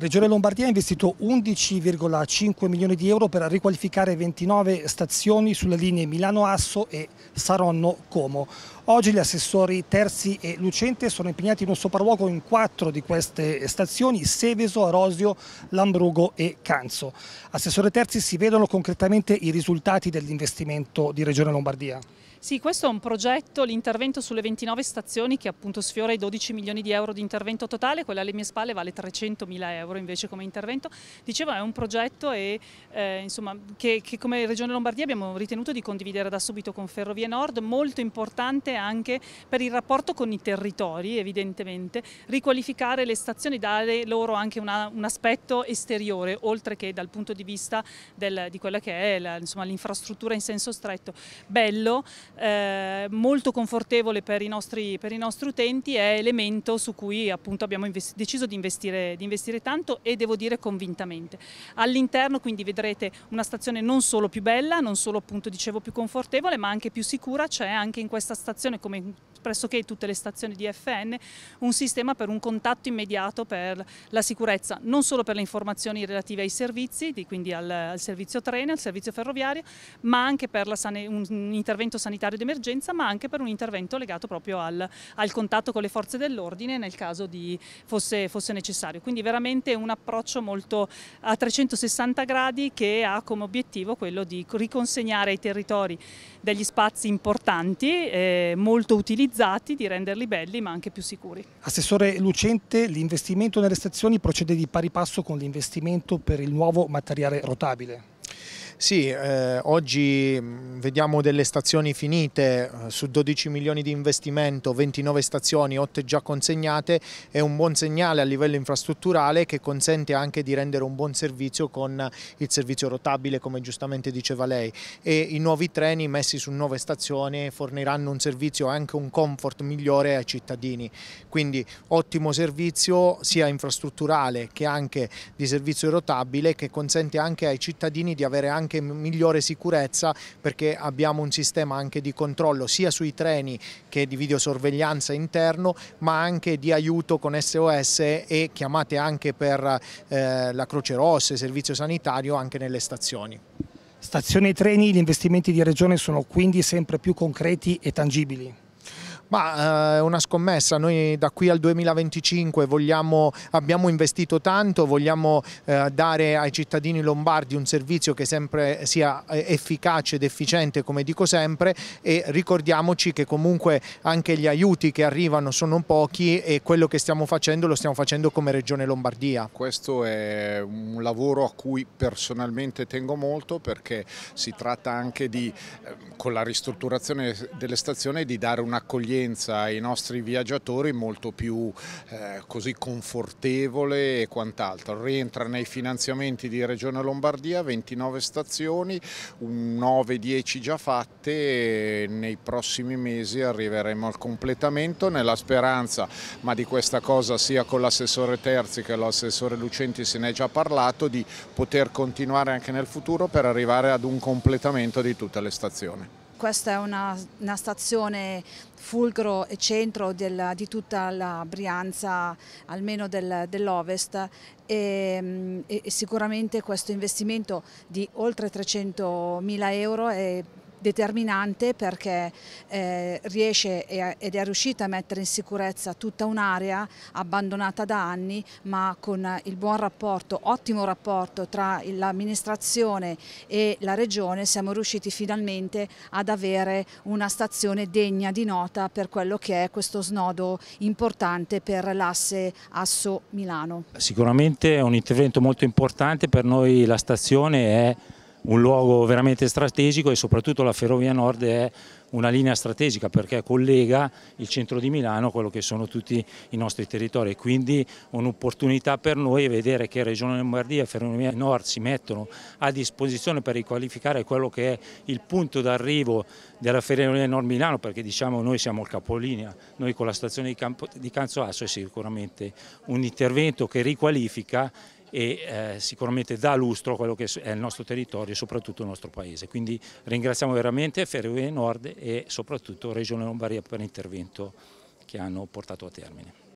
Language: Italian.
Regione Lombardia ha investito 11,5 milioni di euro per riqualificare 29 stazioni sulle linee Milano-Asso e Saronno-Como. Oggi gli assessori Terzi e Lucente sono impegnati in un sopralluogo in quattro di queste stazioni, Seveso, Arosio, Lambrugo e Canzo. Assessore Terzi, si vedono concretamente i risultati dell'investimento di Regione Lombardia? Sì, questo è un progetto, l'intervento sulle 29 stazioni che appunto sfiora i 12 milioni di euro di intervento totale, quella alle mie spalle vale 300 mila euro invece come intervento. Dicevo è un progetto e, eh, insomma, che, che, come Regione Lombardia abbiamo ritenuto di condividere da subito con Ferrovie Nord, molto importante anche per il rapporto con i territori evidentemente, riqualificare le stazioni, dare loro anche una, un aspetto esteriore oltre che dal punto di vista del, di quella che è l'infrastruttura in senso stretto. Bello, eh, molto confortevole per i, nostri, per i, nostri, utenti è elemento su cui appunto abbiamo deciso di investire, di investire tanto e devo dire convintamente. All'interno quindi vedrete una stazione non solo più bella, non solo appunto dicevo più confortevole ma anche più sicura, c'è anche in questa stazione come pressoché tutte le stazioni di FN un sistema per un contatto immediato per la sicurezza, non solo per le informazioni relative ai servizi, quindi al, al servizio treno, al servizio ferroviario, ma anche per sane, un, un, intervento sanitario d'emergenza, ma anche per un intervento legato proprio al, al contatto con le forze dell'ordine nel caso di, fosse, fosse necessario. Quindi veramente un approccio molto a 360 gradi che ha come obiettivo quello di riconsegnare ai territori degli spazi importanti, eh, molto utilizzati, utilizzati, di renderli belli ma anche più sicuri. Assessore Lucente, l'investimento nelle stazioni procede di pari passo con l'investimento per il nuovo materiale rotabile. Sì, eh, oggi mm, vediamo delle stazioni finite, eh, su 12 milioni di investimento, 29 stazioni, 8 già consegnate, è un buon segnale a livello infrastrutturale che consente anche di rendere un buon servizio con il servizio rotabile come giustamente diceva lei e i nuovi treni messi su nuove stazioni forniranno un servizio e anche un comfort migliore ai cittadini, quindi ottimo servizio sia infrastrutturale che anche di servizio rotabile che consente anche ai cittadini di avere anche anche migliore sicurezza perché abbiamo un sistema anche di controllo sia sui treni che di videosorveglianza interno ma anche di aiuto con SOS e chiamate anche per eh, la Croce Rossa e servizio sanitario anche nelle stazioni. Stazione e treni, gli investimenti di Regione sono quindi sempre più concreti e tangibili. Ma eh, è eh, una scommessa, noi da qui al 2025 vogliamo, abbiamo investito tanto, vogliamo eh, dare ai cittadini lombardi un servizio che sempre sia eh, efficace ed efficiente come dico sempre e ricordiamoci che comunque anche gli aiuti che arrivano sono pochi e quello che stiamo facendo lo stiamo facendo come Regione Lombardia. Questo è un lavoro a cui personalmente tengo molto perché si tratta anche di, eh, con la ristrutturazione delle stazioni, di dare un'accoglienza esperienza ai nostri viaggiatori molto più eh, così confortevole e quant'altro. Rientra nei finanziamenti di Regione Lombardia, 29 stazioni, 9-10 già fatte e nei prossimi mesi arriveremo al completamento nella speranza, ma di questa cosa sia con l'assessore Terzi che l'assessore Lucenti se ne è già parlato, di poter continuare anche nel futuro per arrivare ad un completamento di tutte le stazioni questa è una, una stazione fulcro e centro del, di tutta la Brianza, almeno del, dell'Ovest e, mm, e, sicuramente questo investimento di oltre 300 mila euro è determinante perché eh, riesce ed è riuscita a mettere in sicurezza tutta un'area abbandonata da anni ma con il buon rapporto, ottimo rapporto tra l'amministrazione e la regione siamo riusciti finalmente ad avere una stazione degna di nota per quello che è questo snodo importante per l'asse Asso-Milano. Sicuramente è un intervento molto importante per noi la stazione è un luogo veramente strategico e soprattutto la Ferrovia Nord è una linea strategica perché collega il centro di Milano a quello che sono tutti i nostri territori e quindi un'opportunità per noi vedere che Regione Lombardia e Ferrovia Nord si mettono a disposizione per riqualificare quello che è il punto d'arrivo della Ferrovia Nord Milano perché diciamo noi siamo il capolinea, noi con la stazione di, Campo, di Canzoasso è sicuramente un intervento che riqualifica e eh, sicuramente dà lustro a quello che è il nostro territorio e soprattutto il nostro paese. Quindi ringraziamo veramente Ferrovie Nord e soprattutto Regione Lombardia per l'intervento che hanno portato a termine.